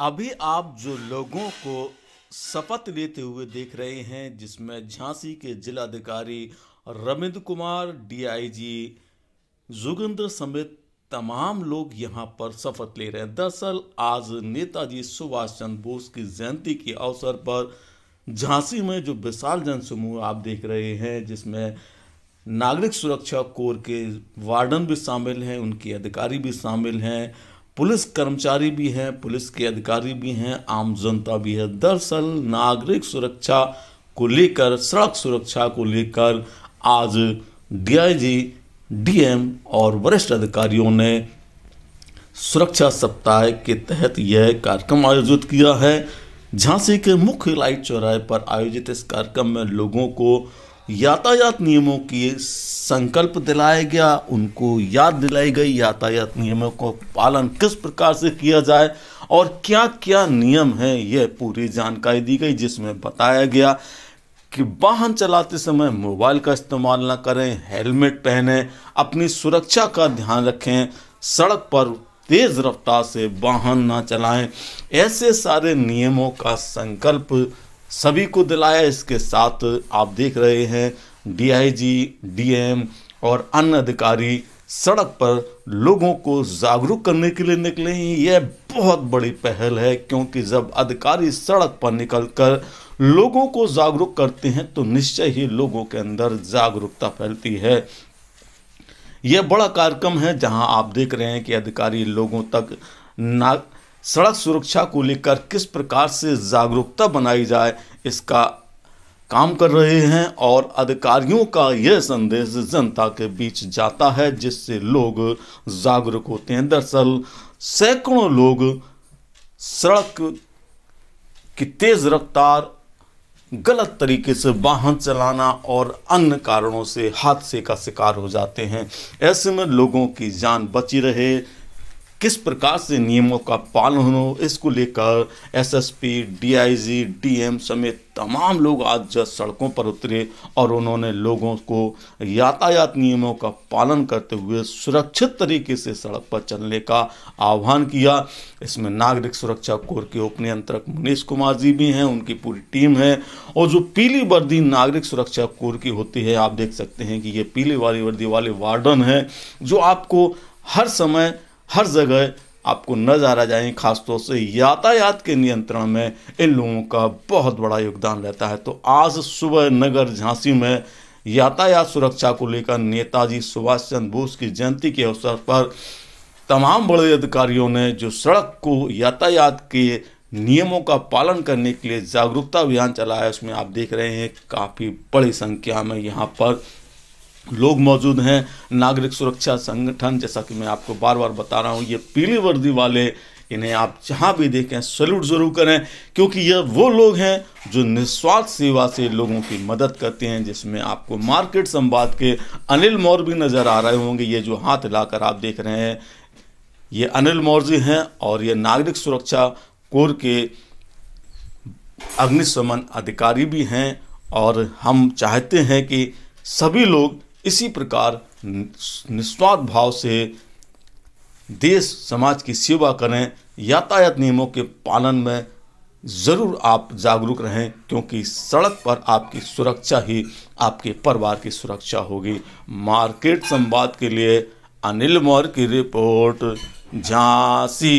अभी आप जो लोगों को शपथ लेते हुए देख रहे हैं जिसमें झांसी के जिलाधिकारी रविंद्र कुमार डीआईजी जुगेंद्र समेत तमाम लोग यहाँ पर शपथ ले रहे हैं दरअसल आज नेताजी सुभाष चंद्र बोस की जयंती के अवसर पर झांसी में जो विशाल जनसमूह आप देख रहे हैं जिसमें नागरिक सुरक्षा कोर के वार्डन भी शामिल हैं उनके अधिकारी भी शामिल हैं पुलिस कर्मचारी भी हैं पुलिस के अधिकारी भी हैं आम जनता भी है दरअसल नागरिक सुरक्षा को लेकर सड़क सुरक्षा को लेकर आज डीआईजी डीएम और वरिष्ठ अधिकारियों ने सुरक्षा सप्ताह के तहत यह कार्यक्रम आयोजित किया है झांसी के मुख्य लाइट चौराहे पर आयोजित इस कार्यक्रम में लोगों को यातायात नियमों की संकल्प दिलाया गया उनको याद दिलाई गई यातायात नियमों को पालन किस प्रकार से किया जाए और क्या क्या नियम हैं यह पूरी जानकारी दी गई जिसमें बताया गया कि वाहन चलाते समय मोबाइल का इस्तेमाल ना करें हेलमेट पहनें अपनी सुरक्षा का ध्यान रखें सड़क पर तेज़ रफ्तार से वाहन ना चलाएं ऐसे सारे नियमों का संकल्प सभी को दिलाया इसके साथ आप देख रहे हैं डीआईजी डीएम और अन्य अधिकारी सड़क पर लोगों को जागरूक करने के लिए निकले हैं यह बहुत बड़ी पहल है क्योंकि जब अधिकारी सड़क पर निकलकर लोगों को जागरूक करते हैं तो निश्चय ही लोगों के अंदर जागरूकता फैलती है यह बड़ा कार्यक्रम है जहां आप देख रहे हैं कि अधिकारी लोगों तक सड़क सुरक्षा को लेकर किस प्रकार से जागरूकता बनाई जाए इसका काम कर रहे हैं और अधिकारियों का यह संदेश जनता के बीच जाता है जिससे लोग जागरूक होते हैं दरअसल सैकड़ों लोग सड़क की तेज़ रफ्तार गलत तरीके से वाहन चलाना और अन्य कारणों से हादसे का शिकार हो जाते हैं ऐसे में लोगों की जान बची रहे किस प्रकार से नियमों का पालन हो इसको लेकर एसएसपी, डीआईजी, डीएम समेत तमाम लोग आज सड़कों पर उतरे और उन्होंने लोगों को यातायात नियमों का पालन करते हुए सुरक्षित तरीके से सड़क पर चलने का आह्वान किया इसमें नागरिक सुरक्षा कोर के उप नियंत्रक मुनीष कुमार जी भी हैं उनकी पूरी टीम है और जो पीली वर्दी नागरिक सुरक्षा कोर की होती है आप देख सकते हैं कि ये पीली वाली वर्दी वाले वार्डन हैं जो आपको हर समय हर जगह आपको नजर आ जाए खासतौर से यातायात के नियंत्रण में इन लोगों का बहुत बड़ा योगदान रहता है तो आज सुबह नगर झांसी में यातायात सुरक्षा को लेकर नेताजी सुभाष चंद्र बोस की जयंती के अवसर पर तमाम बड़े अधिकारियों ने जो सड़क को यातायात के नियमों का पालन करने के लिए जागरूकता अभियान चलाया उसमें आप देख रहे हैं काफ़ी बड़ी संख्या में यहाँ पर लोग मौजूद हैं नागरिक सुरक्षा संगठन जैसा कि मैं आपको बार बार बता रहा हूँ ये पीली वर्दी वाले इन्हें आप जहाँ भी देखें सल्यूट ज़रूर करें क्योंकि यह वो लोग हैं जो निस्वार्थ सेवा से लोगों की मदद करते हैं जिसमें आपको मार्केट संवाद के अनिल मौर भी नज़र आ रहे होंगे ये जो हाथ लाकर आप देख रहे हैं ये अनिल मौर्य जी हैं और ये नागरिक सुरक्षा कोर के अग्निशमन अधिकारी भी हैं और हम चाहते हैं कि सभी लोग इसी प्रकार निस्वार्थ भाव से देश समाज की सेवा करें यातायात नियमों के पालन में ज़रूर आप जागरूक रहें क्योंकि सड़क पर आपकी सुरक्षा ही आपके परिवार की सुरक्षा होगी मार्केट संवाद के लिए अनिल मौर्य की रिपोर्ट झांसी